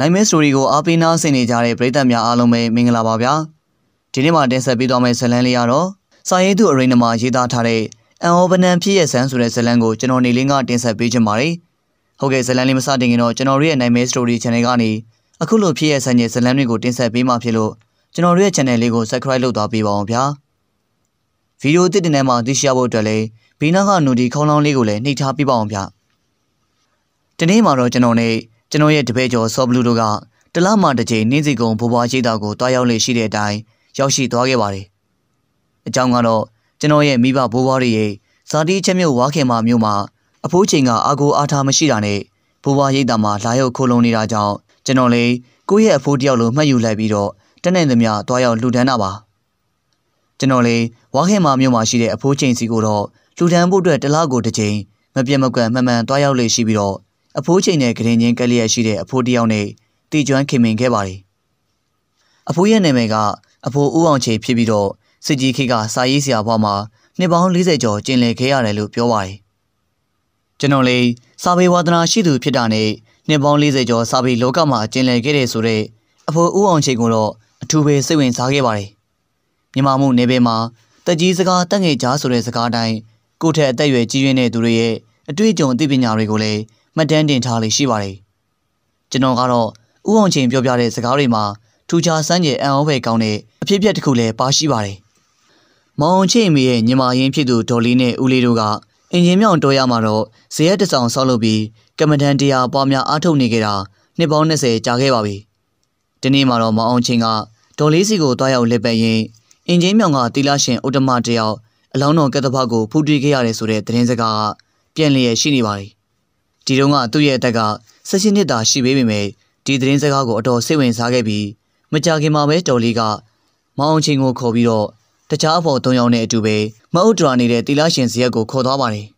နိုင်မဲစတိုရီကိုအားပေးနားဆင်နေကြတဲ့ပရိသတ်များအားလုံးပဲမင်္ဂလာပါဗျာဒီနေ့မှာတင်ဆက်ပေးသွားမယ့်ဇာတ်လမ်းလေးကတော့စာရေးသူအရိနမှာရေးသားထားတဲ့အန်အောဗနန်ဖြစ်ရဆန်းဆိုတဲ့ဇာတ်လမ်းကိုကျွန်တော်နေလင်းကတင်ဆက်ပေးချင်ပါတယ်ဟုတ်ကဲ့ဇာတ်လမ်းလေးမစတင်ခင်တော့ကျွန်တော်တို့ရဲ့နိုင်မဲစတိုရီ channel ကနေအခုလိုဖြစ်ရဆန်းရဲ့ဇာတ်လမ်းတွေကိုတင်ဆက်ပေးမှာဖြစ်လို့ကျွန်တော်တို့ရဲ့ channel လေးကို subscribe လုပ်သွားပေးပါအောင်ဗျာဗီဒီယိုအသစ်တင်ထဲမှာသိရှိရဖို့အတွက်လည်းဘေးနားကနိုဒီခေါင်းလောင်းလေးကိုလည်းနှိပ်ထားပေးပါအောင်ဗျာဒီနေ့မှာတော့ကျွန်တော်နဲ့ကျွန်တော်ရဲ့တပည့်ကျော်ဆော့ဘလူးတို့ကတလားမှတစ်ချိန်နှင်းစီကုံဘိုးဘွားရှိတာကိုတွားရောက်လေရှိတဲ့အတိုင်းရောက်ရှိသွားခဲ့ပါတယ်။အကြောင်းကတော့ကျွန်တော်ရဲ့မိဘဘိုးဘွားတွေရဲ့ဇာတိချက်မျိုးဝါခင်မာမျိုးမှာအဖိုးချိန်ကအာကိုအားထားမရှိတာနဲ့ဘိုးဘွားရိတ်တာမှာလာရောက်ခိုးလုံနေတာကြောင့်ကျွန်တော်လေကိုယ့်ရဲ့အဖိုးတယောက်လိုမှတ်ယူလိုက်ပြီးတော့တနေ့သမျှတွားရောက်လှူဒန်းတာပါ။ကျွန်တော်လေဝါခင်မာမျိုးမှာရှိတဲ့အဖိုးချိန်စီကိုတော့လှူဒန်းဖို့အတွက်တလားကိုတစ်ချိန်မပြတ်မကွက်မှန်မှန်တွားရောက်လေရှိပြီးတော့အဖိုးချိန်နဲ့ဂရင်ချင်းကက်လျက်ရှိတဲ့အဖိုးတယောက်နဲ့တီကျွမ်းခင်မင်ခဲ့ပါတယ်။အဖိုးရဲ့နာမည်ကအဖိုးဦးအောင်ချေဖြစ်ပြီးတော့စစ်ကြီးခေတ်ကစာရေးဆရာဘွားမှာနှစ်ပေါင်း40ကျော်ကျင်လည်ခဲ့ရတယ်လို့ပြောပါတယ်။ကျွန်တော်လေးစာပေဝါသနာရှိသူဖြစ်တာနဲ့နှစ်ပေါင်း40ကျော်စာပေလောကမှာကျင်လည်ခဲ့တဲ့ဆိုတော့အဖိုးဦးအောင်ချေကိုတော့အထူးပဲစိတ်ဝင်စားခဲ့ပါတယ်။မြန်မာမှုနယ်ပယ်မှာတက်ကြီးစကားတက်ငယ်ကြားဆိုတဲ့စကားအတိုင်းကိုထက်အသက်အရွယ်ကြီးရင်းတဲ့သူတွေရဲ့အတွေ့အကြုံအသိပညာတွေကိုလည်းမှတ်တမ်းတင်ထားလေးရှိပါတယ်။ကျွန်တော်ကတော့ဥအောင်ချိန်ပြောပြတဲ့စကားတွေမှာထူးခြားစမ်းကြယ်အံ့ဩဖွယ်ကောင်းတဲ့အဖြစ်အပျက်တစ်ခုလည်းပါရှိပါတယ်။မောင်ချိန်မရဲ့ညီမရင်းဖြစ်သူဒေါ်လေးနဲ့ဦးလေးတို့ကအင်ဂျင်မြောင်တော်ရမှာတော့ဇရက်တဆောင်ဆောက်လုပ်ပြီးကမ္မဒန်တရားပွားများအားထုတ်နေကြတာနှစ်ပေါင်း20ကြာခဲ့ပါပြီ။ဒီနေ့မှာတော့မောင်အောင်ချိန်ကဒေါ်လေးစီကိုတွားရောက်လက်ပတ်ရင်အင်ဂျင်မြောင်ကတီလာရှင်ဥတ္တမတယောက်အလောင်းတော်ကက်သဘကိုဖူးတွေ့ခဲ့ရတယ်ဆိုတဲ့သတင်းစကားကပြန်လျက်ရှိနေပါ යි ဒီတုန်းကသူ့ရဲ့အသက်က16နှစ်သာရှိပေမယ့်ဒီသတင်းစကားကိုအတော်စိတ်ဝင်စားခဲ့ပြီး မကြခင်မှာပဲတော်လီကမောင်ချင်းကိုခေါ်ပြီးတော့တခြားအဖော်၃ယောက်နဲ့အတူပဲမအုတ်ဒရာနေတဲ့တီလာရှင်ဇရက်ကိုခေါ်သွားပါတယ်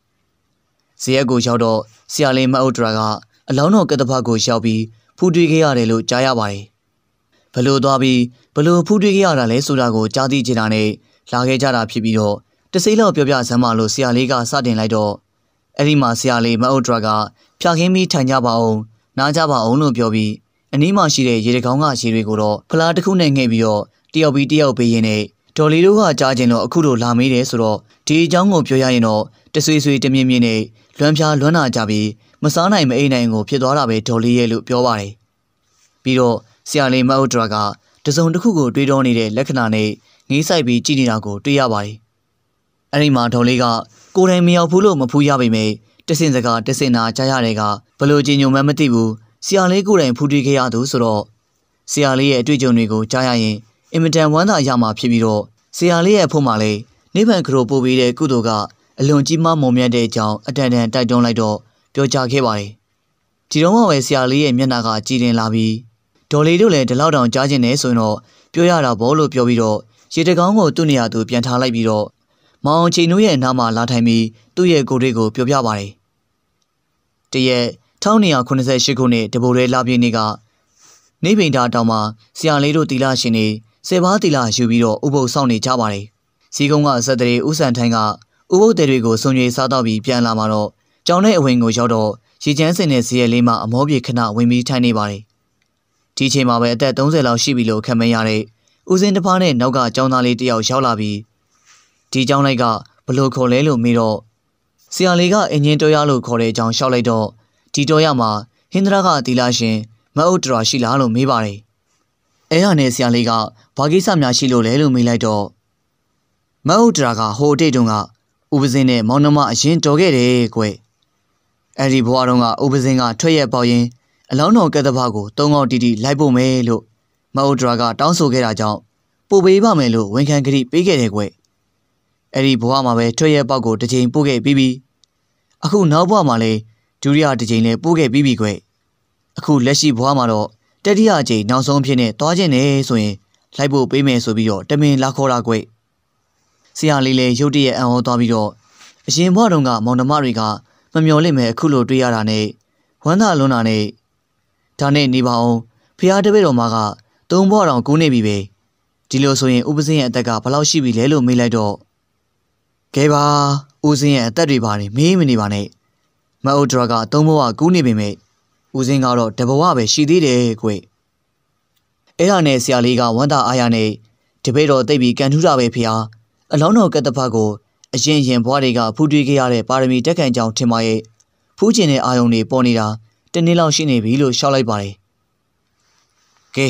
ဇရက်ကို ရောက်တော့ဆရာလေးမအုတ်ဒရာကအလောင်းတော်ကတဖတ်ကိုရောက်ပြီးဖူးတွေးခဲ့ရတယ်လို့ကြားရပါတယ်ဘလို့သွားပြီးဘလို့ဖူးတွေးခဲ့ရတာလဲဆိုတာကိုကြားသိချင်တာနဲ့လာခဲ့ကြတာဖြစ်ပြီးတော့တစိမ့်လောက်ပြောပြစမ်းပါလို့ဆရာလေးကစတင်လိုက်တော့အဲ့ဒီမှာဆရာလေးမအုပ်ဒရကဖြာခင်းပြီးထိုင်ကြပါအောင် နားကြပါအောင်လို့ပြောပြီးအနီးမှာရှိတဲ့ရေတကောင်းကရေတွေကိုတော့ဖလားတစ်ခုနဲ့ငှဲ့ပြီးတော့တယောက်ပြီးတယောက်ပေးရင်းနဲ့ဒေါ်လီတို့ကကြားကျင်တော့အခုတို့လာမေးတယ်ဆိုတော့ဒီအကြောင်းကိုပြောရရင်တော့တဆွေဆွေတမြင်မြင်နဲ့လွမ်းဖြားလွမ်းနာကြပြီးမစားနိုင်မအိမ်နိုင်ကိုဖြစ်သွားတာပဲဒေါ်လီရဲ့လို့ပြောပါတယ်ပြီးတော့ဆရာလေးမအုပ်ဒရကတစုံတစ်ခုကိုတွေးတောနေတဲ့လက္ခဏာနဲ့ငေးဆိုင်ပြီးကြည်နေတာကိုတွေ့ရပါတယ်အဲဒီမှာဒေါ်လီကကိုယ်တိုင်မရောက်ဘူးလို့မဖူးရပေမဲ့တဆင်စကားတဆင်နာကြားရတဲ့ကဘလို့ကြီးညိုမှမသိဘူးဆရာလေးကိုယ်တိုင်ဖူးတွေ့ခဲ့ရသူဆိုတော့ဆရာလေးရဲ့အတွေ့အကြုံတွေကိုကြားရရင်အင်မတန်ဝမ်းသာရမှာဖြစ်ပြီးတော့ဆရာလေးရဲ့ဖို့မှလည်းနိဗ္ဗာန်ခရိုပို့ပေးတဲ့ကုသိုလ်ကအလွန်ကြီးမားမွန်မြတ်တဲ့အကြောင်းအတန်တန်တိုက်တွန်းလိုက်တော့ပြောကြားခဲ့ပါတယ်။ဒီတော့မှပဲဆရာလေးရဲ့မျက်နှာကကြည်လင်လာပြီးဒေါ်လေးတို့လည်းဒီလောက်တောင်ကြားကျင်နေဆိုရင်တော့ပြောရတာဘောလို့ပြောပြီးတော့ရေတကောင်းကိုသူ့နေရာသူပြန်ထားလိုက်ပြီးတော့မောင်ချိန်တို့ရဲ့အနားမှာလာထိုင်ပြီးသူ့ရဲ့ကိုယ်တွေကိုပြောပြပါတယ်။တရက်1998ခုနှစ်တပိုရဲလာပြည့်နေ့ကနေပိန်တာတောင်မှာဆရာလေးတို့တီလာရှင်တွေစေပါတီလာယူပြီးတော့ဥပုပ်ဆောင်နေကြပါတယ်။ဇီကုန်းကဇက်တရေဥဆန်ထိုင်းကဥပုပ်တွေကိုစုံရွေစားတော့ပြီးပြန်လာမှာတော့ကြောင်တဲ့အဝင်ကိုရောက်တော့ရေချမ်းစင်တဲ့ဇီရဲလေးမှအမောပြေခဏဝင်ပြီးထိုင်နေပါတယ်။ဒီချိန်မှာပဲအသက်30လောက်ရှိပြီလို့ခန့်မှန်းရတဲ့ဦးစင်းတစ်ဖားနဲ့နောက်ကကျောင်းသားလေးတယောက်ရောက်လာပြီးဒီเจ้าလိုက်ကဘလို့ခေါ်လဲလို့မေးတော့ဆရာလေးကအင်ဂျင်တော်ရလို့ခေါ်တဲ့အကြောင်းရှောက်လိုက်တော့ဒီတော်ရမှာဟင်္ဒရာကတီလာရှင်မအုတ်တရာရှိလားလို့မေးပါတယ်အဲရနဲ့ဆရာလေးကဘာကိစ္စများရှိလို့လဲလို့မေးလိုက်တော့မအုတ်တရာကဟိုအတိတ်တုန်းကဥပဇင်းနဲ့မောင်နှမအရင်တော်ခဲ့တယ်ကွအဲ့ဒီဘွားတော်ကဥပဇင်းကထွက်ရက်ပေါရင်အလောင်းတော်ကက်သဘာကိုသုံးောက်တီတီလိုက်ဖို့မယ်လို့မအုတ်ဒရာက တောင်းဆိုခဲ့တာကြောင့်ပို့ပေးပါမယ်လို့ဝန်ခံကြိပေးခဲ့တယ်ကွ။အဲ့ဒီဘဝမှာပဲထွက်ရက်ပေါက်ကိုတစ်ချိန်ပို့ခဲ့ပြီးပြီအခုနောက်ဘဝမှာလည်းဒုတိယတစ်ချိန်လည်းပို့ခဲ့ပြီးပြီကွအခုလက်ရှိဘဝမှာတော့တတိယအချိန်နောက်ဆုံးဖြစ်နေသွားခြင်းနဲ့ဆိုရင်လိုက်ဖို့ပေးမယ်ဆိုပြီးတော့တမင်လာခေါ်တာကွဆရာလေးလည်းရုတ်တရက်အံ့ဩသွားပြီးတော့အရင်ဘဝတုန်းကမောင်နှမတွေကမမျော်လင့်မဲ့အခုလိုတွေ့ရတာနဲ့ဝမ်းသာလွန်းတာနဲ့ဒါနဲ့နေပါအောင်ဖះတပည့်တော်မကသုံးဘွားတော်ကူးနေပြီပဲဒီလိုဆိုရင်ဥပဇင်းရဲ့အသက်ကဘယ်လောက်ရှိပြီလဲလို့မေးလိုက်တော့။ကဲပါဦးစင်းရဲ့အသက်တွေပါတယ်မေးမနေပါနဲ့။မအုပ်ဒရကအသုံးဘဝကူးနေပေမဲ့ဦးစင်းကတော့တဘဝပဲရှိသေးတယ်ကွ။အဲ့ဒါနဲ့ဆရာလေးကဝန်တာအားရနဲ့တပည့်တော်တိတ်ပြီးကန်ထူးတာပဲဖေဟာအလောင်းတော်ကတ္တဖတ်ကိုအရင်ရင်ဘွားတွေကဖူးတွေးခဲ့ရတဲ့ပါရမီတက်ကန်ကြောင်ထင်ပါရဲ့ဖူးကျင်တဲ့အာယုံတွေပေါ်နေတာတနေ့လောက်ရှိနေပြီလို့ရှောက်လိုက်ပါတယ်။ကဲ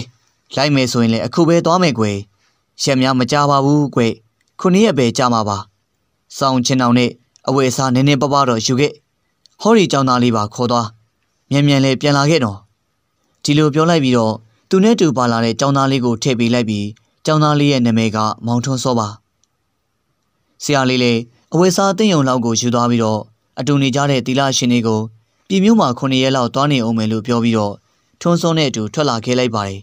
လိုက်မယ်ဆိုရင်လည်းအခုပဲသွားမယ်ကွယ်။ရက်များမကြပါဘူးကွယ်။ခုနှစ်ရက်ပဲကြာမှာပါ။စောင်းချင်းအောင်နဲ့အဝယ်အစားနင်းနေပပတော့ယူခဲ့။ဟော်ရီကြောင်သားလေးပါခေါ်သွား။မြန်မြန်လေးပြန်လာခဲ့တော့။ဒီလိုပြောလိုက်ပြီးတော့သူနဲ့တူပါလာတဲ့ကြောင်သားလေးကိုထည့်ပေးလိုက်ပြီးကြောင်သားလေးရဲ့နာမည်ကမောင်ထွန်းစောပါ။ဆရာလေးလည်းအဝယ်စားတင်ယုံလောက်ကိုယူသွားပြီးတော့အတူနေကြတဲ့တီလာရှင်လေးကိုပြည်မြို့မှာ9ရက်လောက်သွားနေအောင်မယ်လို့ပြောပြီးတော့ထွန်းစောနဲ့အတူထွက်လာခဲ့လိုက်ပါတယ်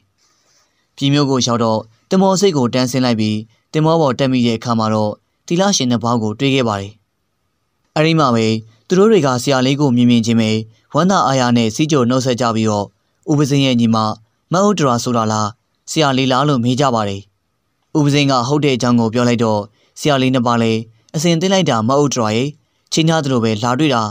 ။ပြည်မြို့ကိုရောက်တော့တင်မောစိတ်ကိုတန်းဆင်းလိုက်ပြီးတင်မောပေါ်တက်မိတဲ့အခါမှာတော့တီလာရှင်နှစ်ပါးကိုတွေ့ခဲ့ပါတယ်။အဲဒီမှာပဲသူတို့တွေကဆရာလေးကိုမြင်မြင်ချင်းပဲဝမ်းသာအားရနဲ့စီးကြိုနှုတ်ဆက်ကြပြီးတော့ဥပဇင်းရဲ့ညီမမဟုတ်တရာဆိုတာလားဆရာလေးလားလို့မေးကြပါတယ်။ဥပဇင်းကဟုတ်တဲ့အကြောင်းကိုပြောလိုက်တော့ဆရာလေးနှစ်ပါးလည်းအစဉ်သိလိုက်တာမဟုတ်တရာရဲ့ချင်းသားတို့ပဲလာတွေ့တာ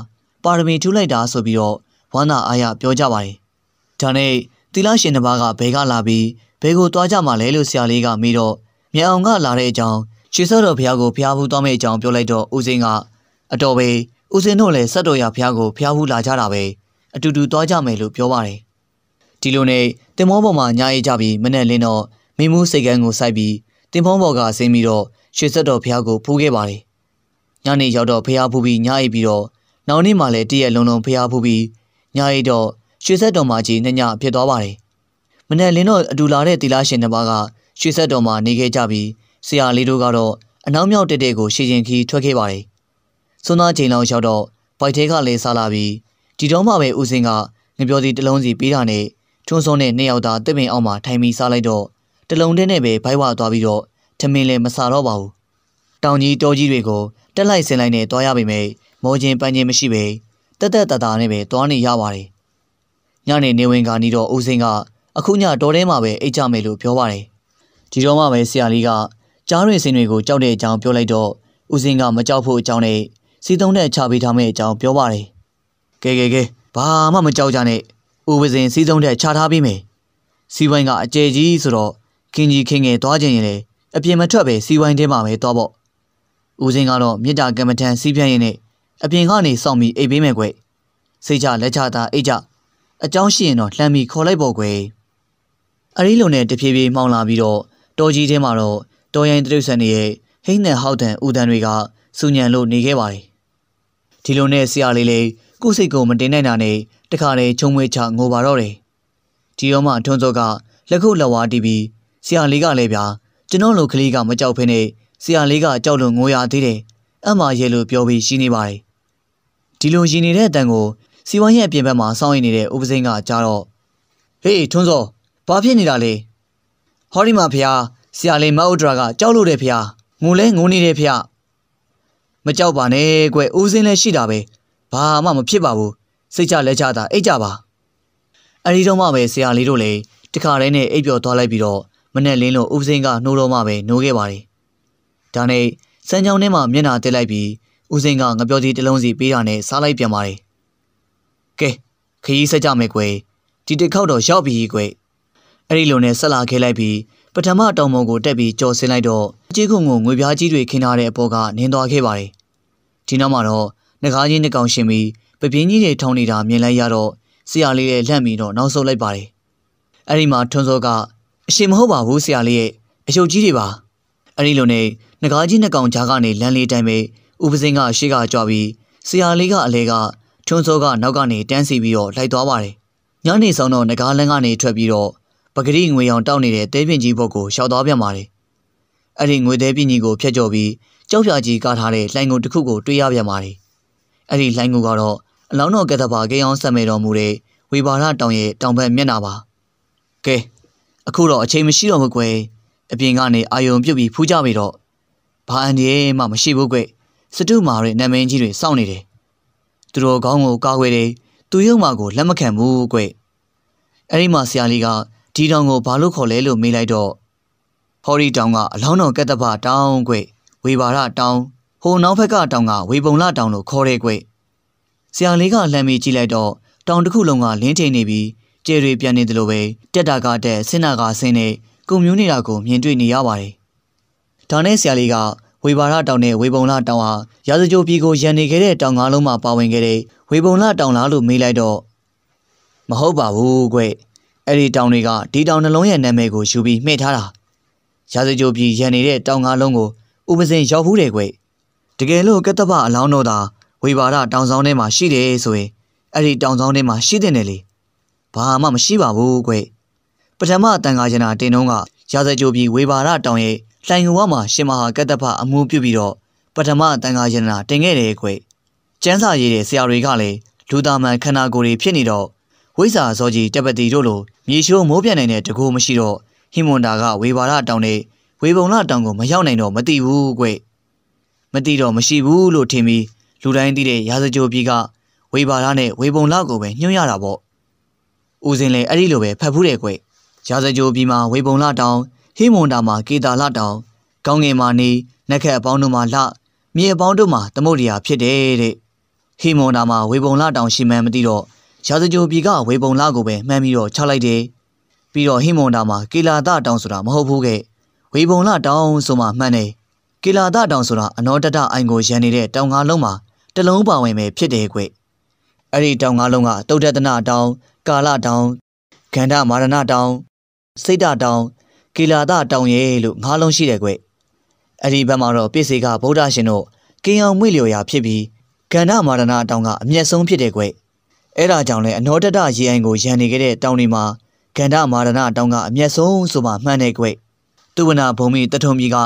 ပါရမီထူးလိုက်တာဆိုပြီးတော့ဝမ်းသာအားရပြောကြပါတယ်။ဒါနဲ့တီလာရှင်တစ်ပါးကဘဲကလာပြီးဘဲကိုသွားကြမှာလဲလို့ဆရာလေးကမေးတော့မြန်အောင်ကလာတဲ့အကြောင်းရွှေစောတော်ဘုရားကိုဘုရားဘူးသွားမယ့်အကြောင်းပြောလိုက်တော့ဦးစင်းကအတော်ပဲဦးစင်းတို့လည်းဆက်တော်ရဘုရားကိုဘုရားဘူးလာကြတာပဲအတူတူသွားကြမယ်လို့ပြောပါတယ်ဒီလိုနဲ့တင်မောပေါ်မှာညာရေးကြပြီးမနဲ့လင်းတော့မင်းမူးစိတ်ကန်းကိုစိုက်ပြီးတင်မောပေါ်ကဆင်းပြီးတော့ရွှေဆက်တော်ဘုရားကိုဖူးခဲ့ပါတယ်ညနေရောက်တော့ဘုရားဖူးပြီးညာရေးပြီးတော့နောက်နေ့မှလည်းတရက်လုံးလုံးဘုရားဖူးပြီးညာရေးတော့ရွှေဆက်တော်မှာကြီးညညဖြစ်သွားပါတယ်မနဲ့လင်းတော့အတူလာတဲ့တီလာရှင်တစ်ပါးကရွှေဆက်တော်မှာနေခဲ့ကြပြီးဆရာလေးတို့ကတော့အနောက်မြောက်တက်တဲ့ကိုရှည်ရင်ခီးထွက်ခဲ့ပါတယ်။စွန်းသားချိန်လောက်ရောက်တော့ဗိုက်ထဲကလည်းဆလာပြီးဒီတော့မှပဲဦးစင်ကငပြောစီတလုံးစီပေးတာနဲ့ထွန်းစွန်းနဲ့နှစ်ယောက်သားတစ်ပင်အောင်မှထိုင်ပြီးစားလိုက်တော့တလုံးတဲ့နဲ့ပဲဘိုက်ဝါသွားပြီးတော့ထမင်းလည်းမစားတော့ပါဘူး။တောင်ကြီးတောကြီးတွေကိုတက်လိုက်ဆင်လိုက်နဲ့တွားရပေမဲ့မောချင်းပန်းချင်းမရှိပဲတက်တက်တတာနဲ့ပဲတွားနေရပါတယ်။ညနေနေဝင်ကနေတော့ဦးစင်က အခုညတော်ထဲမှာပဲအိတ်ကြမယ်လို့ပြောပါတယ်။ဒီတော့မှပဲဆရာလေးကကြားရင်စင်တွေကိုကြောက်တဲ့အကြောင်းပြောလိုက်တော့ဦးစင်ကမကြောက်ဖို့အကြောင်းနဲ့စီတုံးနဲ့ချပေးထားမယ့်အကြောင်းပြောပါတယ်။ကဲကဲကဲဘာမှမကြောက်ကြနဲ့ဦးဝစင်စီတုံးနဲ့ချထားပေးမယ်။စီဝိုင်းကအကျယ်ကြီးဆိုတော့ခင်ကြီးခင်ငယ်သွားကြရင်လေအပြင်မထွက်ပဲစီဝိုင်းထဲမှာပဲသွားပေါ့။ဦးစင်ကတော့မြစ်တာကမ္မထန်စီးပြန့်ရင်နဲ့အပြင်ကနေစောင့်ပြီးအိပ်ပေးမယ်ကွ။စိတ်ချလက်ချသာအိပ်ကြအကြောင်းရှိရင်တော့လှမ်းပြီးခေါ်လိုက်ပေါ့ကွ။အရီးလုံနဲ့တဖြည်းဖြည်းမှောင်လာပြီးတော့တော်ကြီးထဲမှာတော့တော်ရိုင်းတိရစ္ဆာန်တွေရဲ့ဟိန်းနဲ့ဟောက်တန်ဦးတန်တွေကစူညံလို့နေခဲ့ပါတယ်။ဒီလိုနဲ့ဆရာလေးလေးကိုစိတ်ကိုမတင်နိုင်တာနဲ့တခါလေချုံမွေးချငိုပါတော့တယ်။ဒီရောမှထွန်းစောကလက်ခုပ်လက်ဝါးတီးပြီးဆရာလေးကလည်းဗျာကျွန်တော်လိုကလေးကမကြောက်ဖ ೇನೆ ဆရာလေးကကြောက်လို့ငိုရသေးတယ်။အမရဲလို့ပြောပြီးရှိနေပါတယ်။ဒီလိုရှင်နေတဲ့အတန်ကို စီဝိုင်းရဲ့အပြင်ဘက်မှာစောင့်နေနေတဲ့ဥပစိန်ကကြားတော့ဟေးထွန်းစောဘာဖြစ်နေတာလဲဟောဒီမှာဖေဟာဆရာလေးမအုတ်ဒရာကကြောက်လို့တယ်ဖေဟာငိုလဲငိုနေတယ်ဖေဟာမကြောက်ပါနဲ့ကွယ်ဦးစင်းလည်းရှိတာပဲဘာမှမဖြစ်ပါဘူးစိတ်ချလက်ချတာအိတ်ကြပါအဲဒီတော့မှပဲဆရာလေးတို့လည်းတခါတည်းနဲ့အိပ်ပျော်သွားလိုက်ပြီးတော့မနဲ့လင်းလို့ဦးစင်းကနှိုးတော့မှပဲနှိုးခဲ့ပါတယ်ဒါနဲ့စမ်းချောင်းထဲမှာမျက်နှာတက်လိုက်ပြီးဦးစင်းကငပြောကြီးတစ်လုံးစီပေးတာနဲ့စားလိုက်ပြန်ပါတယ်ကဲခရီးဆက်ကြမယ်ကွယ်ဒီတစ်ခေါက်တော့ရောက်ပြီကွယ်အဲ့ဒီလိုနဲ့ဆက်လာခဲ့လိုက်ပြီးပထမတောင်ပေါ်ကိုတက်ပြီးကြော်ဆင်းလိုက်တော့ကြေးခုံကိုငွေပြားကြီးတွေခင်းထားတဲ့အပေါ်ကနင်းသွားခဲ့ပါတယ်။ဒီနောက်မှာတော့ငကားကြီးနှစ်ကောင်ရှင်ပြီးပပင်းကြီးတွေထောင်းနေတာမြင်လိုက်ရတော့ဆရာလေးရဲ့လှမ်းပြီးတော့နောက်ဆုတ်လိုက်ပါတယ်။အဲဒီမှာထွန်းစောကအရှင်မဟုတ်ပါဘူးဆရာလေးရဲ့အယုတ်ကြီးတွေပါ။အဲဒီလိုနဲ့ငကားကြီးနှစ်ကောင်ကြားကနေလမ်းလေးတိုင်းပဲဥပစင်းကရှေ့ကကြွပြီးဆရာလေးကအလဲကထွန်းစောကနောက်ကနေတန်းစီပြီးတော့လိုက်သွားပါတယ်။ညနေဆောင်တော့ငကားလမ်းကနေထွက်ပြီးတော့ပဂရိငွေအောင်တောက်နေတဲ့တဲပြင်ကြီးဘုတ်ကိုရှောက်သွားပြန်ပါတယ်။အဲ့ဒီငွေတဲပြင်ကြီးကိုဖျက်ကျော်ပြီးကြောက်ဖြာကြီးကထားတဲ့လှိုင်ကုန်တစ်ခုကိုတွေ့ရပြန်ပါတယ်။အဲ့ဒီလှိုင်ကုန်ကတော့အလောင်းတော်ကတဘာကေအောင်ဆက်မဲ့တော်မူတဲ့ဝေဘာရတောင်ရဲ့တောင်ဘက်မျက်နှာပါ။ကဲအခုတော့အချိန်မရှိတော့ဘူးကွယ်။အပြင်ကနေအာယုံပြုတ်ပြီးဖူးကြပြီတော့ဘာအန်ဒီမှမရှိဘူးကွယ်။စတုမာရဲ့နာမည်ကြီးတွေစောင့်နေတယ်။သူတို့ခေါင်းကိုကာကွယ်တယ်။သူ့ရုံမှာကိုလက်မခံဘူးကွယ်။အဲ့ဒီမှာဆရာလေးကဒီတောင်ကိုဘာလို့ခေါ်လဲလို့မေးလိုက်တော့ဟော်ရီတောင်ကအလောင်းတော်ကက်တပတောင်ကွဝေဘာရတောင်ဟိုနောက်ဘက်ကတောင်ကဝေပုံလတောင်လို့ခေါ်တယ်ကွဆရာလေးကလှမ်းပြီးကြည့်လိုက်တော့တောင်တစ်ခုလုံးကလင်းချိန်နေပြီးကျယ်တွေပြန်နေတယ်လို့ပဲတက်တာကတက်ဆင်းနာကဆင်းနေကုံမျိုးနေတာကိုမြင်တွေ့နေရပါတယ်။ဒါနဲ့ဆရာလေးကဝေဘာရတောင်နဲ့ဝေပုံလတောင်ဟာရာဇကြိုပြည်ကိုရန်နေခဲ့တဲ့တောင်ငါးလုံးမှာပါဝင်ခဲ့တဲ့ဝေပုံလတောင်လားလို့မေးလိုက်တော့မဟုတ်ပါဘူးကွအဲ့ဒီတောင်တွေကဒီတောင်နှလုံးရဲ့နာမည်ကိုယူပြီးမှဲ့ထားတာရာဇကြိုပြည်ရန်နေတဲ့တောင်ငါလုံးကိုဥပစင်ရောက်ဘူးတယ်ကွတကယ်လို့ကတ္တပအလောင်းတော်သာဝေဘာရတောင်ဆောင်ထဲမှာရှိတယ်ဆိုရင်အဲ့ဒီတောင်ဆောင်ထဲမှာရှိတဲ့နယ်လေဘာမှမရှိပါဘူးကွပထမတန်ခါကျနာတင်တုံးကရာဇကြိုပြည်ဝေဘာရတောင်ရဲ့လှိုင်ဝါမှာရှင်မဟာကတ္တပအမှုပြုပြီးတော့ပထမတန်ခါယန္နာတင်ခဲ့တယ်ကွ။ကျန်းစာရေးတဲ့ဆရာတွေကလည်းလူသားမှန်ခန္ဓာကိုယ်တွေဖြစ်နေတော့ဝိဇာစောကြီးတပတိတို့လိုမြေရှိုးမိုးပြနိုင်တဲ့တကူမရှိတော့ဟိမွန်တာက ဝေဘာရတောင်နဲ့ဝေပုံလတောင်ကိုမရောက်နိုင်တော့မသိဘူးကွမသိတော့မရှိဘူးလို့ထင်ပြီးလူတိုင်းသိတဲ့ရာဇကြိုပြည်ကဝေဘာရနဲ့ဝေပုံလကိုပဲညှို့ရတာပေါ့ဦးစင်လည်းအဲ့ဒီလိုပဲဖတ်ဖူးတယ်ကွရာဇကြိုပြည်မှာဝေပုံလတောင်ဟိမွန်တာမှာကေတာလတောင် ကောင်းငင်မှာနေနှက်ခက်အပေါင်းတို့မှာလမြေအပေါင်းတို့မှာသမုတ်တရားဖြစ်တယ်တဲ့ဟိမွန်တာမှာဝေပုံလတောင်ရှိမှန်းမသိတော့ရာဇကြိုပြည်ကဝေပုံလာကိုပဲမှန်းပြီးတော့ချလိုက်တယ်။ပြီးတော့ဟိမွန်တာမှာကေလာတာတောင်ဆိုတာမဟုတ်ဘူးကဲ။ဝေပုံလာတောင်ဆိုမှမှန်းတယ်။ကေလာတာတောင်ဆိုတာအနောတတအိုင်ကိုရန်နေတဲ့တောင်ငါလုံးမှာတလုံးပါဝင်ပဲဖြစ်တယ်ကွ။အဲ့ဒီတောင်ငါလုံးကတုတ်တဒနာတောင်၊ကာလတောင်၊ဂန္ဓမာရဏတောင်၊စိတ်တတောင်၊ကေလာတာတောင်ရဲ့လို့ငါလုံးရှိတယ်ကွ။အဲ့ဒီဘက်မှာတော့ပြည့်စေကဗုဒ္ဓရှင်တို့ကင်အောင်မွေလျော်ရာဖြစ်ပြီးကန္ဓမာရဏတောင်ကအမျက်ဆုံးဖြစ်တယ်ကွ။အဲ့ဒါကြောင့်လဲအနောတတရေအိုင်ကိုရန်နေခဲ့တဲ့တောင်တွေမှာကန္ဓမာရဏတောင်ကအမျက်ဆုံးဆိုမှမှန်နေကြွယ်သူဝနာဘုံမီတထုံကြီးက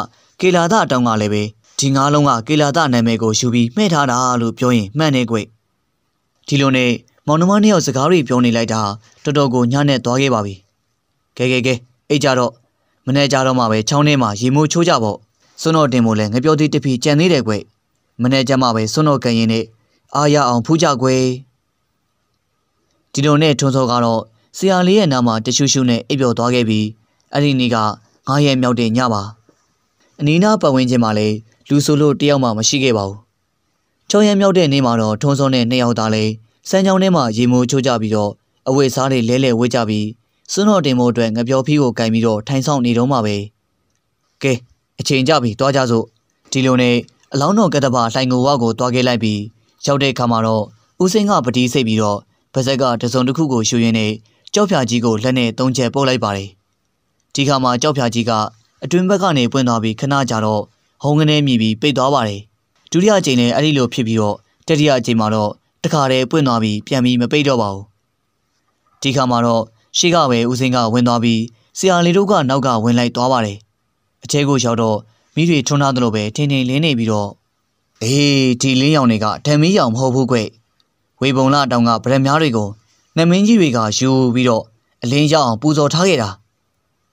ကေလာသတောင်ကလည်းပဲဒီငါးလုံးကကေလာသနာမည်ကိုယူပြီးမှဲ့ထားတာလို့ပြောရင်မှန်နေကြွယ်ဒီလိုနဲ့မောင်နှမနှစ်ယောက်စကားတွေပြောနေလိုက်တာတော်တော်ကိုညံ့သွားခဲ့ပါပြီကဲကဲကဲအိတ်ကြတော့မနေ့ကြတော့မှပဲချောင်းထဲမှာရေမိုးချိုးကြပေါ့စွန်းတော်တင်မို့လဲငပြောသေးတဖီကြံသေးတယ်ကွမနေ့ကျမှပဲစွန်းတော်ကန်ရင်နဲ့အာရအောင်ဖူးကြကွယ်ဒီလိုနဲ့ထွန်းစောကတော့ဆရာလေးရဲ့နာမှာတရှူရှူနဲ့အိပ်ပျော်သွားခဲ့ပြီးအဲ့ဒီနေ့က9ရက်မြောက်တဲ့ညပါအနီးနားပတ်ဝန်းကျင်မှာလည်းလူဆိုလို့တယောက်မှမရှိခဲ့ပါဘူး၆ရက်မြောက်တဲ့နေ့မှာတော့ထွန်းစောနဲ့နှစ်ယောက်သားလည်းစမ်းချောင်းထဲမှာရေမိုးချိုးကြပြီးတော့အဝတ်စားတွေလဲလဲဝေးကြပြီးစွန်းတော်တင်ဖို့အတွက်ငပြောဖီးကိုကင်ပြီးတော့ထိုင်ဆောင်နေတော့မှပဲကဲအချိန်ကြပြီသွားကြစို့ဒီလိုနဲ့အလောင်းတော်ကတ္တပါလှိုင်ကိုဝါကိုသွားခဲ့လိုက်ပြီးရောက်တဲ့အခါမှာတော့ဦးစင်းကပတိစိတ်ပြီးတော့ပါဇက်ကတစုံတစ်ခုကိုရှူရင်းနဲ့ကြောက်ဖြာကြီးကိုလက်နဲ့သုံးချက်ပုတ်လိုက်ပါတယ်။ဒီခါမှာကြောက်ဖြာကြီးကအတွင်းဘက်ကနေပွင့်သွားပြီးခဏကြာတော့ဟုံးကနေမြည်ပြီးပိတ်သွားပါတယ်။ဒုတိယအကြိမ်လည်းအဲ့ဒီလိုဖြစ်ပြီးတော့တတိယအကြိမ်မှာတော့တခါတည်းပွင့်သွားပြီးပြန်ပြီးမပိတ်တော့ပါဘူး။ဒီခါမှာတော့ရှေ့ကပဲဦးစင်းကဝင်သွားပြီးဆရာလေးတို့ကနောက်ကဝင်လိုက်သွားပါတယ်။အချဲကိုရောက်တော့မိတွေထွန်းထားသလိုပဲထင်းထင်းလင်းနေပြီးတော့အေးဒီလင်းရောင်တွေကဓမ္မီးရောင်မဟုတ်ဘူးကွ။ဝေဘုံလတောင်ကဗရက်များတွေကိုနမင်းကြီးတွေကယူပြီးတော့အလင်းရောက်အောင် ပူဇော်ထားခဲ့တာ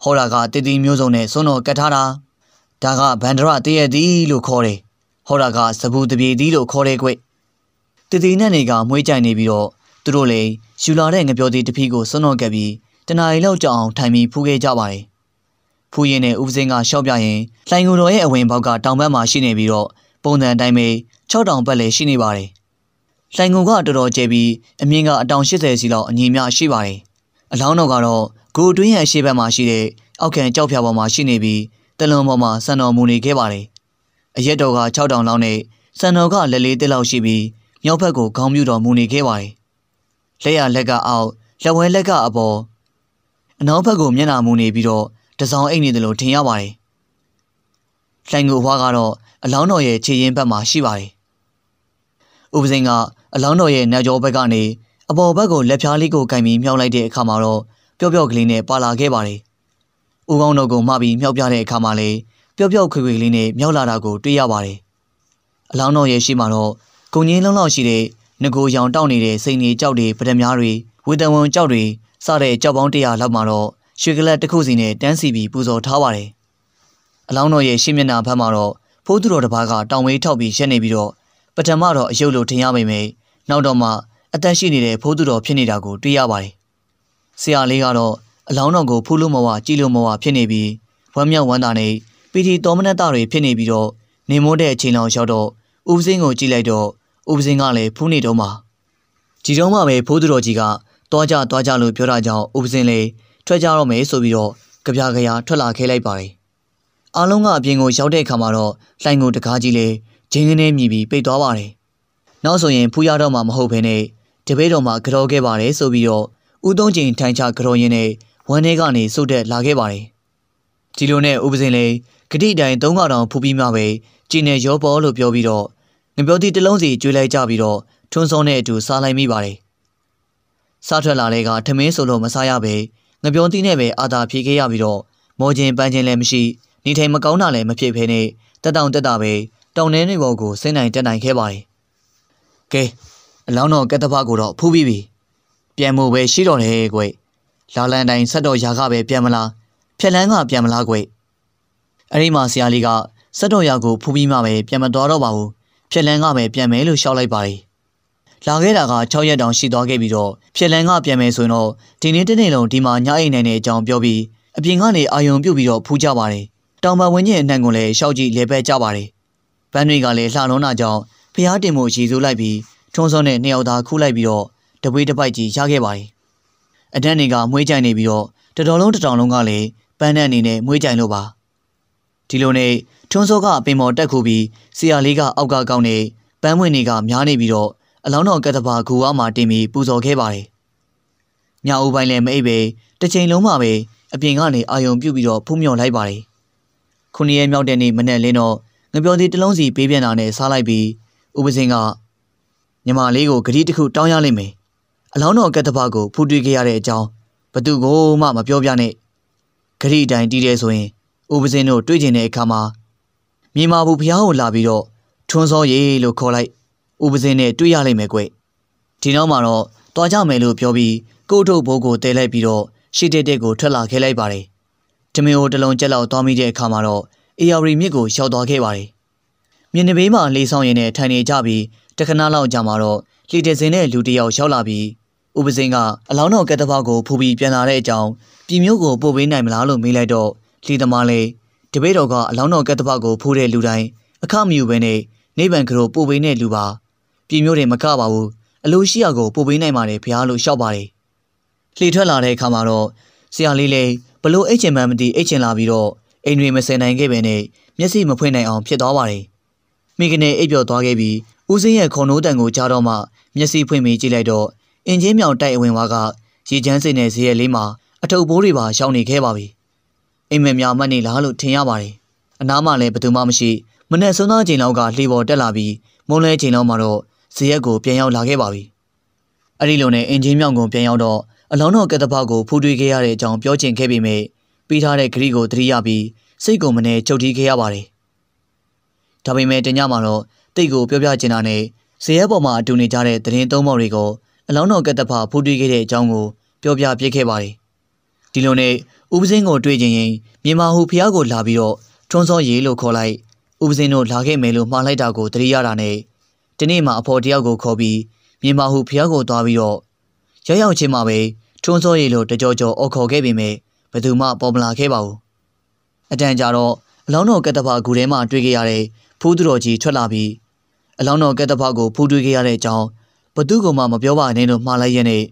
ဟောတာကတည်တည်မျိုးစုံနဲ့စွန့်တော်ကတ်ထားတာဒါကဗန္ဒရတည့်ရသည်လို့ခေါ်တယ်ဟောတာကစပူတပြေသည်လို့ခေါ်တယ်ကွတည်တည်နဲ့နေကမွေးကြိုင်နေပြီးတော့သူတို့လည်းယူလာတဲ့ငပြောသေးတဖီကိုစွန့်တော်ကတ်ပြီးတနာရီလောက်ကြာအောင်ထိုင်ပြီးဖူးခဲ့ကြပါတယ်ဖူးရင်နဲ့ဦးစင်းကရှော့ပြရင်လှိုင်ကိုယ်တော်ရဲ့အဝင်ဘောက်ကတောင်ဘက်မှာရှိနေပြီးတော့ပုံစံအတိုင်းပဲ၆တောင်ဘက်လည်းရှိနေပါတယ်။လှိုင်ငုံကတော်တော်ကျဲပြီးအမြင့်ကအတောင်80စီလောက်အငြိမ်းများရှိပါတယ်အလောင်းတော်ကတော့ဂိုအတွင်းရဲ့အရှိဘက်မှာရှိတဲ့အောက်ခံကြောက်ဖြာပေါ်မှာရှိနေပြီးတလွန်ပေါ်မှာစံတော်မူနေခဲ့ပါတယ်အရက်တော်က6တောင်လောက်နဲ့စံတော်ကလက်လေးတက်လောက်ရှိပြီးမြောက်ဘက်ကိုခေါင်းပြူတော်မူနေခဲ့ပါတယ်လက်ရလက်ကအောက်လက်ဝဲလက်ကအပေါ်အနောက်ဘက်ကိုမျက်နှာမူနေပြီးတော့တစောင်းအိတ်နေတယ်လို့ထင်ရပါတယ်လှိုင်ငုံဘွားကတော့အလောင်းတော်ရဲ့ခြေရင်းဘက်မှာရှိပါတယ်ဥပဇင်ကအလောင်းတော်ရဲ့နတ်ကျော်ဘက်ကနေအပေါ်ဘက်ကိုလက်ဖြားလေးကိုကင်ပြီးမြှောက်လိုက်တဲ့အခါမှာတော့ပျော့ပျော့ကလေးနဲ့ပါလာခဲ့ပါတယ်။ဦးကောင်းတော်ကိုမှပြီးမြှောက်ပြတဲ့အခါမှာလေပျော့ပျော့ခွေခွေလေးနဲ့မြောက်လာတာကိုတွေ့ရပါတယ်။အလောင်းတော်ရဲ့ရှိမှာတော့ဂုံကြီးလုံးလောက်ရှိတဲ့ငကိုရောင်တောက်နေတဲ့စိန်တွေကြောက်တွေပဒများတွေဝေတံဝန်ကြောက်တွေစတဲ့ကြောက်ပေါင်းတရာလောက်မှာတော့ရွှေကလတ်တစ်ခုစီနဲ့တန်းစီပြီးပူဇော်ထားပါတယ်။အလောင်းတော်ရဲ့ရှင်းမျက်နှာဘက်မှာတော့ဖိုးသူတော်တစ်ပါးကတောင်ဝေးထောက်ပြီးရှက်နေပြီးတော့ပထမတော့အယုတ်လိုထင်ရပေမယ့်နောက်တော့မှအသက်ရှိနေတဲ့ဖိုးသူတော်ဖြစ်နေတာကိုတွေ့ရပါတယ်။ဆရာလေးကတော့အလောင်းတော်ကိုဖူးလို့မဝကြည်လို့မဝဖြစ်နေပြီးဝမ်းမြောက်ဝမ်းသာနဲ့ပီတိတော်မနတတွေဖြစ်နေပြီးတော့နေမိုးတဲ့အချိန်လောက်ရောက်တော့ဥပစင်းကိုကြည့်လိုက်တော့ဥပစင်းကလည်းဖူးနေတော့မှကြည်တော့မှပဲဖိုးသူတော်ကြီးကတွားကြတွားကြလို့ပြောတာကြောင့်ဥပစင်းလေးထွက်ကြတော့မယ်ဆိုပြီးတော့ကြပြကြရထွက်လာခဲလိုက်ပါတယ်။အားလုံးကအပြင်ကိုရောက်တဲ့အခါမှာတော့လှိုင်ကိုတကားကြီးလေးဂျင်းကနေမြည်ပြီးပိတ်သွားပါတယ်နောက်ဆိုရင်ဖူးရတော့မှမဟုတ်ဘဲနဲ့တပည့်တော်မှာကြော်ခဲ့ပါတယ်ဆိုပြီးတော့ဦးသုံးချိန်ထိုင်ချကြော်ရင်းနဲ့ဝမ်းထဲကနေဆုတ်တက်လာခဲ့ပါတယ်ဒီလိုနဲ့ဥပဇင်လေးဂတိတိုင်၃ကောင်ဖူးပြီးမှပဲကျင်းနေရောပေါ်လို့ပြောပြီးတော့ငပြောတိတလုံးစီကျွေးလိုက်ကြပြီးတော့ထွန်းဆောင်တဲ့အတူစားလိုက်မိပါတယ်စားထွက်လာတဲ့ကထမင်းဆိုလို့မစားရပဲငပြောတိနဲ့ပဲအာသာဖြေခဲ့ရပြီးတော့မော်ကျင်ပန်းကျင်လည်းမရှိနေထိုင်မကောင်းတာလည်းမဖြစ်ဖ ೇನೆ တက်တောင်တက်တာပဲတောင်တန်းတွေပေါ်ကိုဆင်းနိုင်တက်နိုင်ခဲ့ပါတယ်ကဲအလောင်းတော်ကက်တဖကိုတော့ဖူးပြီးပြီပြန်မို့ပဲရှိတော်တယ်ကွလာလန်တိုင်းဆက်တော်ရာကပဲပြန်မလားဖြက်လန်းကပြန်မလားကွအဲ့ဒီမှာဆရာလေးကဆက်တော်ရာကိုဖူးပြီးမှပဲပြန်မတော်တော့ပါဘူးဖြက်လန်းကပဲပြန်မယ်လို့ရှောက်လိုက်ပါတယ်လာခဲ့တာက6ရက်တောင်ရှိသွားခဲ့ပြီးတော့ဖြက်လန်းကပြန်မယ်ဆိုရင်တော့ဒီနေ့တနေ့လုံးဒီမှာညအိမ်နိုင်တဲ့အကြောင်းပြောပြီးအပြင်ကနေအာယုံပြုတ်ပြီးတော့ဖူးကြပါတယ်တောင်ပန်ဝင်းကျင်အနှံ့ကိုလည်းရှောက်ကြည့်လေပဲကြပါတယ်ဗန်းတွေကလည်းလှလုံးတာကြောင့်ဖျားတင်ဖို့ရည်စိုးလိုက်ပြီးထုံးစုံနဲ့နှစ်ယောက်သားခူးလိုက်ပြီးတော့တပွေးတစ်ပိုက်ကြီးရခဲ့ပါတယ်။အတန်းတွေကမွေးကြိုင်နေပြီးတော့တတော်လုံးတတော်လုံးကလည်းပန်းနဲ့အနေနဲ့မွေးကြိုင်လို့ပါ။ဒီလိုနဲ့ထုံးစောကအပင်ပေါ်တက်ခုပြီးဆရာလေးကအောက်ကကောင်းနေပန်းဝင်တွေကများနေပြီးတော့အလောင်းတော်ကတဘာဂူအားမှာတင်ပြီးပူဇော်ခဲ့ပါတယ်။ညအိုပိုင်းလည်းမအိပ်ပဲတစ်ချိန်လုံးမှာပဲအပြင်ကနေအာယုံပြုတ်ပြီးတော့ဖုံးမြော်လိုက်ပါတယ်။ခုနှစ်ရက်မြောက်တဲ့နေ့မနေ့လင်းတော့ငပြောသေးတလုံးစီပေးပြန်တာနဲ့စားလိုက်ပြီးဥပဇင်ကညီမလေးကိုဂတိတစ်ခုတောင်းရလိမ့်မယ်အလောင်းတော်ကက်တဘကိုဖူးတွေးခဲ့ရတဲ့အကြောင်းဘသူကိုမှမပြောပြနဲ့ဂတိတိုင်တီးတယ်ဆိုရင် ဥပဇင်တို့တွေ့ကျင်တဲ့အခါမှာမြေမာဘူးဖျားကိုလာပြီးတော့ထွန်းစောရေလို့ခေါ်လိုက်ဥပဇင်နဲ့တွေ့ရလိမ့်မယ်ကွဒီနောက်မှာတော့တွားကြမယ်လို့ပြောပြီးကိုထုတ်ဘိုးကိုတဲလိုက်ပြီးတော့ရှီတက်တက်ကိုထွက်လာခဲ့လိုက်ပါတယ်တမင်အိုတလုံးကြက်လောက်သွားမိတဲ့အခါမှာတော့ AR မြစ်ကိုရောက်သွားခဲ့ပါတယ်မြင်းနဘေးမှာလေဆောင်ရင်နဲ့ထိုင်နေကြပြီးတခဏလောက်ကြာမှာတော့လှေတစင်နဲ့လူတယောက်ရောက်လာပြီးဥပစင်ကအလောင်းတော်ကက်တဘောက်ကိုဖူပြီးပြန်လာတဲ့အကြောင်းပြည်မျိုးကိုပို့ပေးနိုင်မလားလို့မေးလိုက်တော့လှေသမားလေးတပည့်တော်ကအလောင်းတော်ကက်တဘောက်ကိုဖူတဲ့လူတိုင်းအခမယူပဲနဲ့နိဗ္ဗာန်ကတော်ပို့ပေးတဲ့လူပါပြည်မျိုးတွေမကပါဘူးအလိုရှိရာကို ပို့ပေးနိုင်ပါတယ်ဖရားလို့ရှောက်ပါတယ်လှေထွက်လာတဲ့အခါမှာတော့ဆရာလေးလေးဘလို့အိတ်ချင်မှမသိအိတ်ချင်လာပြီးတော့အိမ်တွေမဆင်နိုင်ခဲ့ပဲနဲ့မျက်စိမဖွင့်နိုင်အောင်ဖြစ်သွားပါတယ်မိကနေအိပ်ပျော်သွားခဲ့ပြီးဦးစင်းရဲ့ခုံနိုးတံကိုကြားတော့မှမျက်စိဖွင့်ပြီးကြည့်လိုက်တော့အင်ဂျင်မြောင်တိုက်အဝင်ဝါကရေချမ်းစိနဲ့ဇရဲ့လေးမှာအထုပ်ဘိုးတွေပါရှောင်းနေခဲ့ပါပြီအိမ်မက်များမှတ်နေလားလို့ထင်ရပါတယ်အနားမှာလည်းဘယ်သူမှမရှိမနဲ့ဆုံးသောချိန်လောက်ကလှေပေါ်တက်လာပြီးမုန်းလဲချိန်လောက်မှာတော့ဇရက်ကိုပြန်ရောက်လာခဲ့ပါပြီအဲ့ဒီလိုနဲ့အင်ဂျင်မြောင်ကိုပြန်ရောက်တော့အလောင်းတော်ကက်တဘောက်ကိုဖူးတွေးခဲ့ရတဲ့အကြောင်းပြောချင်ခဲ့ပေမဲ့ပေးထားတဲ့ဂရီကိုတတိယပြီးစိတ်ကုန်မနေချုပ်တီးခဲ့ရပါတယ်ဒါပေမဲ့တညမှာတော့တိတ်ကိုပြောပြချင်တာနဲ့ဇရဲပေါ်မှာအတူနေကြတဲ့သတင်းသုံးပေါက်တွေကိုအလောင်းတော်ကတ္တဖဖူးတွေးခဲ့တဲ့အကြောင်းကိုပြောပြပြခဲ့ပါတယ်။ဒီလိုနဲ့ဥပဇင်းကိုတွေ့ချင်ရင်မြန်မာဟူဖျားကိုလာပြီးတော့ထွန်းစောရေလို့ခေါ်လိုက်ဥပဇင်းတို့လာခဲ့မယ်လို့မှားလိုက်တာကိုသတိရတာနဲ့ဒီနေ့မှအဖော်တယောက်ကိုခေါ်ပြီးမြန်မာဟူဖျားကိုသွားပြီးတော့ရောက်ရောက်ချင်းမှာပဲထွန်းစောရေလို့တကြောကြောအော်ခေါ်ခဲ့ပေမဲ့ဘယ်သူမှပေါ်မလာခဲ့ပါဘူး။အတန်ကြာတော့အလောင်းတော်ကတ္တဖဂူထဲမှာတွေ့ခဲ့ရတဲ့ဖူးသူတော်ကြီးထွက်လာပြီးအလောင်းတော်ကက်တဖောက်ကိုဖူးတွေးခဲ့ရတဲ့အကြောင်းဘသူကမှမပြောပါနဲ့လို့မှားလိုက်ရတဲ့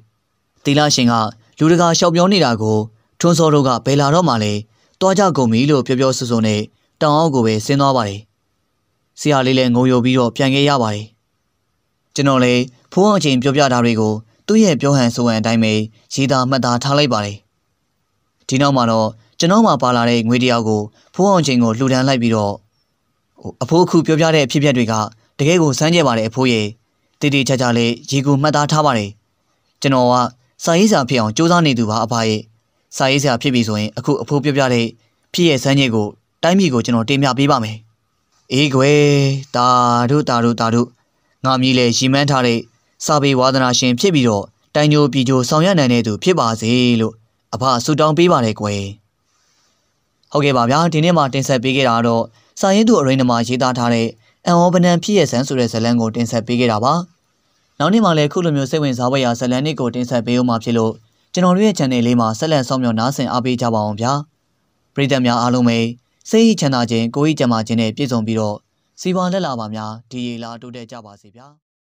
သီလရှင်ကလူတကာရှောက်ပြောနေတာကိုထွန်းစောတို့ကဘယ်လာတော့မှလဲတွားကြကုန်ပြီလို့ပြောပြောဆိုဆိုနဲ့တောင်အောင်ကိုပဲဆင်းသွားပါတယ်။ဆရာလေးလည်းငုံယုံပြီးတော့ပြန်ခဲ့ရပါတယ်။ကျွန်တော်လည်းဖုန်းအချိန်ပြောပြတာတွေကို သူ့ရဲ့ပြောဟန်ဆိုဟန်အတိုင်းပဲရေးသားမှတ်သားထားလိုက်ပါတယ်။ဒီနောက်မှာတော့ကျွန်တော်မှပါလာတဲ့ငွေတယောက်ကိုဖုန်းအောင်ချိန်ကိုလှူဒန်းလိုက်ပြီးတော့ဟိုအဖိုးအခုပြောပြတဲ့အဖြစ်အပျက်တွေကတကယ်ကိုစမ်းကြပါတယ်အဖိုးရေတည်တည်ချာချာလေးရေကိုမှတ်သားထားပါတယ်ကျွန်တော်ကစာရေးဆရာဖြစ်အောင်စူးစမ်းနေသူပါအဖရဲ့စာရေးဆရာဖြစ်ပြီဆိုရင်အခုအဖိုးပြောပြတဲ့ဖြစ်ရဲ့စမ်းချက်ကို တိုင်းပြည်ကိုကျွန်တော်တင်ပြပေးပါမယ်အေးကွယ်တာတို့တာတို့တာတို့ငါမြည်လေရီမန်းထားတဲ့စာပေဝါဒနာရှင်ဖြစ်ပြီးတော့တိုင်းကျိုးပြည်ကျိုးဆောင်ရနိုင်တဲ့သူဖြစ်ပါစေလို့အဖဆုတောင်းပေးပါတယ်ကွယ်ဟုတ်ကဲ့ပါဗျာဒီနေ့မှတင်ဆက်ပေးခဲ့တာကတော့စာရေးသူအရိန်နမှာရေးသားထားတဲ့အန်အောပနံဖြစ်ရဆန်းဆိုတဲ့ဇလံကိုတင်ဆက်ပေးခဲ့တာပါ။နောက်နေ့မှလည်းခုလိုမျိုးစိတ်ဝင်စားဖွယ်ရာဇလံလေးကိုတင်ဆက်ပေးဦးမှာဖြစ်လို့ကျွန်တော်တို့ရဲ့ channel လေးမှာဆက်လက်ဆောင်မြော်နားဆင်အားပေးကြပါအောင်ဗျာ။ပရိသတ်များအားလုံးပဲစိတ်ဟိချမ်းသာခြင်းကိုယ်ဟိကျန်းမာခြင်းနဲ့ပြည့်စုံပြီးတော့စီပွားလက်လာပါများဒီရေလာတိုးတက်ကြပါစေဗျာ။